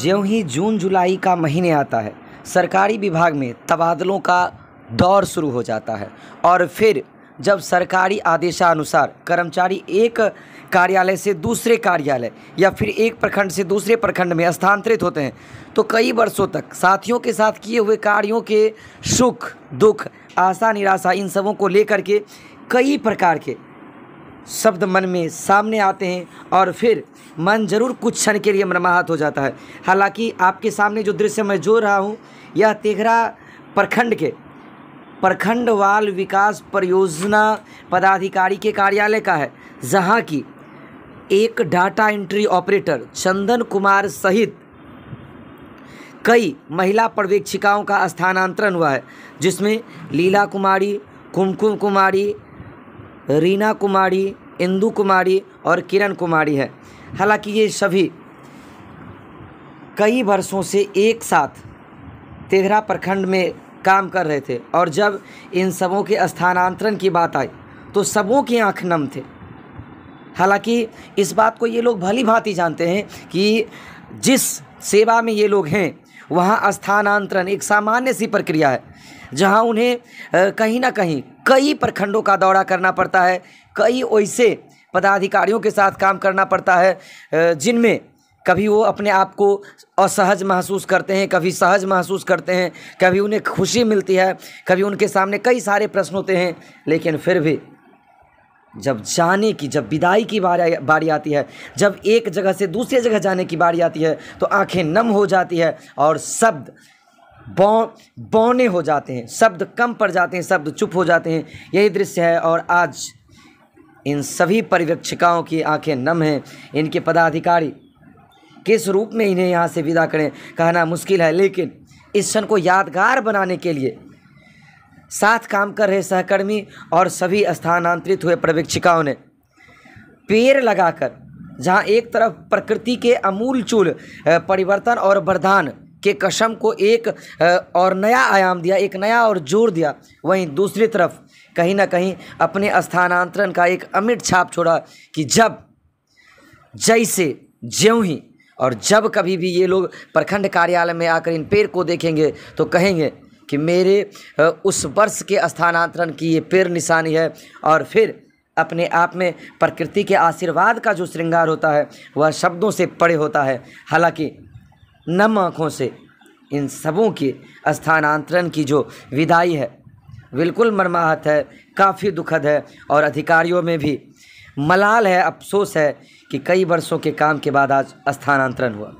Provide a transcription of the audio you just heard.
ज्यों ही जून जुलाई का महीने आता है सरकारी विभाग में तबादलों का दौर शुरू हो जाता है और फिर जब सरकारी आदेशानुसार कर्मचारी एक कार्यालय से दूसरे कार्यालय या फिर एक प्रखंड से दूसरे प्रखंड में स्थानांतरित होते हैं तो कई वर्षों तक साथियों के साथ किए हुए कार्यों के सुख दुख आशा निराशा इन सबों को लेकर के कई प्रकार के शब्द मन में सामने आते हैं और फिर मन जरूर कुछ क्षण के लिए मरमाहत हो जाता है हालांकि आपके सामने जो दृश्य मैं जो रहा हूँ यह तेघरा प्रखंड के प्रखंड वाल विकास परियोजना पदाधिकारी के कार्यालय का है जहाँ की एक data entry operator Chandan Kumar सहित कई महिला पर्यवेक्षिकाओं का स्थानांतरण हुआ है जिसमें लीला कुमारी कुमकुम कुमारी रीना कुमारी इंदू कुमारी और किरण कुमारी है हालांकि ये सभी कई वर्षों से एक साथ तेघरा प्रखंड में काम कर रहे थे और जब इन सबों के स्थानांतरण की बात आई तो सबों की आंख नम थे हालांकि इस बात को ये लोग भली भांति जानते हैं कि जिस सेवा में ये लोग हैं वहाँ स्थानांतरण एक सामान्य सी प्रक्रिया है जहाँ उन्हें कहीं ना कहीं कई प्रखंडों का दौरा करना पड़ता है कई वैसे पदाधिकारियों के साथ काम करना पड़ता है जिनमें कभी वो अपने आप को असहज महसूस करते हैं कभी सहज महसूस करते हैं कभी उन्हें खुशी मिलती है कभी उनके सामने कई सारे प्रश्न होते हैं लेकिन फिर भी जब जाने की जब विदाई की बारी बारी आती है जब एक जगह से दूसरे जगह जाने की बारी आती है तो आंखें नम हो जाती है और शब्द बौ बौने हो जाते हैं शब्द कम पड़ जाते हैं शब्द चुप हो जाते हैं यही दृश्य है और आज इन सभी पर्यवेक्षिकाओं की आंखें नम हैं इनके पदाधिकारी किस रूप में इन्हें यहाँ से विदा करें कहना मुश्किल है लेकिन इस क्षण को यादगार बनाने के लिए साथ काम कर रहे सहकर्मी और सभी स्थानांतरित हुए पर्यवेक्षिकाओं ने पेड़ लगाकर जहाँ एक तरफ प्रकृति के अमूल चूल परिवर्तन और वरदान के कसम को एक और नया आयाम दिया एक नया और जोर दिया वहीं दूसरी तरफ कहीं ना कहीं अपने स्थानांतरण का एक अमिट छाप छोड़ा कि जब जैसे ज्यों ही और जब कभी भी ये लोग प्रखंड कार्यालय में आकर इन पेड़ को देखेंगे तो कहेंगे कि मेरे उस वर्ष के स्थानांतरण की ये पेड़ निशानी है और फिर अपने आप में प्रकृति के आशीर्वाद का जो श्रृंगार होता है वह शब्दों से पड़े होता है हालांकि नम आँखों से इन सबों के स्थानांतरण की जो विदाई है बिल्कुल मरमाहत है काफ़ी दुखद है और अधिकारियों में भी मलाल है अफसोस है कि कई वर्षों के काम के बाद आज स्थानांतरण हुआ